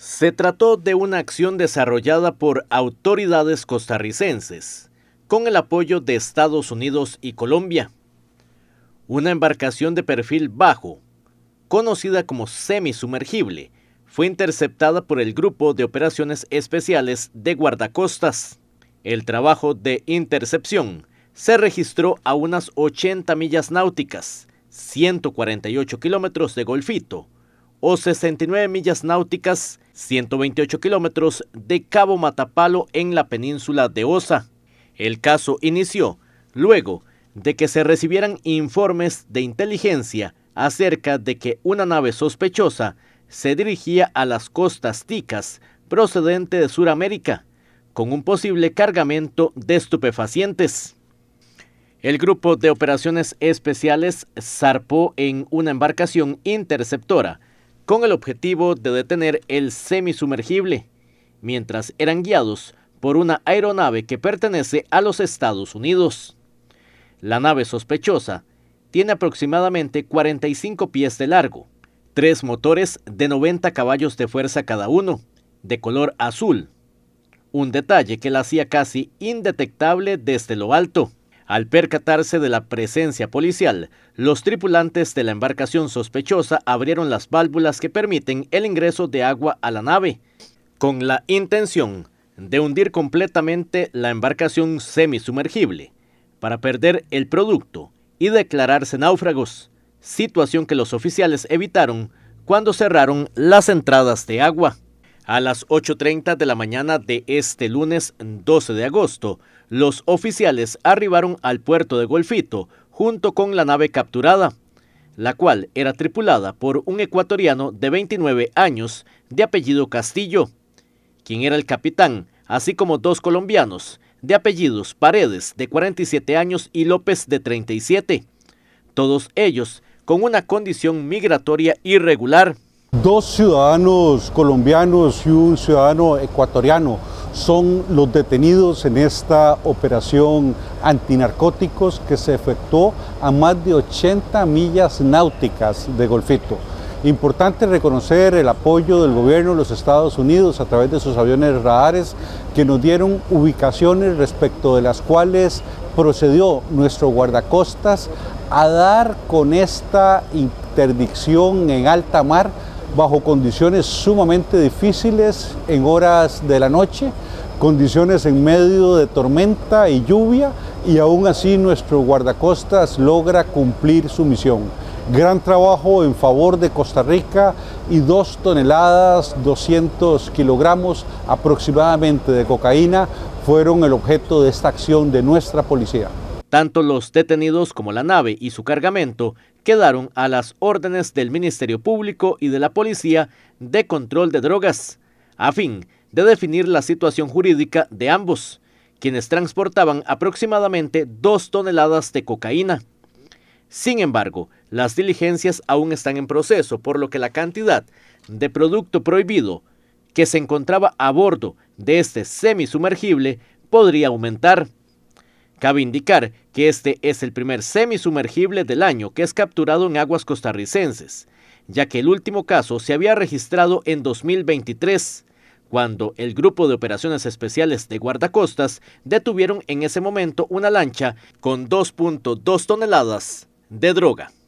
Se trató de una acción desarrollada por autoridades costarricenses, con el apoyo de Estados Unidos y Colombia. Una embarcación de perfil bajo, conocida como semisumergible, fue interceptada por el Grupo de Operaciones Especiales de Guardacostas. El trabajo de intercepción se registró a unas 80 millas náuticas, 148 kilómetros de golfito, o 69 millas náuticas, 128 kilómetros de Cabo Matapalo en la península de Osa. El caso inició luego de que se recibieran informes de inteligencia acerca de que una nave sospechosa se dirigía a las costas ticas procedente de Sudamérica con un posible cargamento de estupefacientes. El grupo de operaciones especiales zarpó en una embarcación interceptora con el objetivo de detener el semisumergible, mientras eran guiados por una aeronave que pertenece a los Estados Unidos. La nave sospechosa tiene aproximadamente 45 pies de largo, tres motores de 90 caballos de fuerza cada uno, de color azul, un detalle que la hacía casi indetectable desde lo alto. Al percatarse de la presencia policial, los tripulantes de la embarcación sospechosa abrieron las válvulas que permiten el ingreso de agua a la nave, con la intención de hundir completamente la embarcación semisumergible, para perder el producto y declararse náufragos, situación que los oficiales evitaron cuando cerraron las entradas de agua. A las 8.30 de la mañana de este lunes 12 de agosto, los oficiales arribaron al puerto de Golfito junto con la nave capturada, la cual era tripulada por un ecuatoriano de 29 años de apellido Castillo, quien era el capitán, así como dos colombianos de apellidos Paredes de 47 años y López de 37, todos ellos con una condición migratoria irregular. Dos ciudadanos colombianos y un ciudadano ecuatoriano son los detenidos en esta operación antinarcóticos que se efectuó a más de 80 millas náuticas de Golfito. Importante reconocer el apoyo del gobierno de los Estados Unidos a través de sus aviones radares que nos dieron ubicaciones respecto de las cuales procedió nuestro guardacostas a dar con esta interdicción en alta mar bajo condiciones sumamente difíciles en horas de la noche, condiciones en medio de tormenta y lluvia y aún así nuestro guardacostas logra cumplir su misión. Gran trabajo en favor de Costa Rica y dos toneladas 200 kilogramos aproximadamente de cocaína fueron el objeto de esta acción de nuestra policía. Tanto los detenidos como la nave y su cargamento quedaron a las órdenes del Ministerio Público y de la Policía de Control de Drogas, a fin de definir la situación jurídica de ambos, quienes transportaban aproximadamente dos toneladas de cocaína. Sin embargo, las diligencias aún están en proceso, por lo que la cantidad de producto prohibido que se encontraba a bordo de este semisumergible podría aumentar. Cabe indicar que este es el primer semisumergible del año que es capturado en aguas costarricenses, ya que el último caso se había registrado en 2023, cuando el Grupo de Operaciones Especiales de Guardacostas detuvieron en ese momento una lancha con 2.2 toneladas de droga.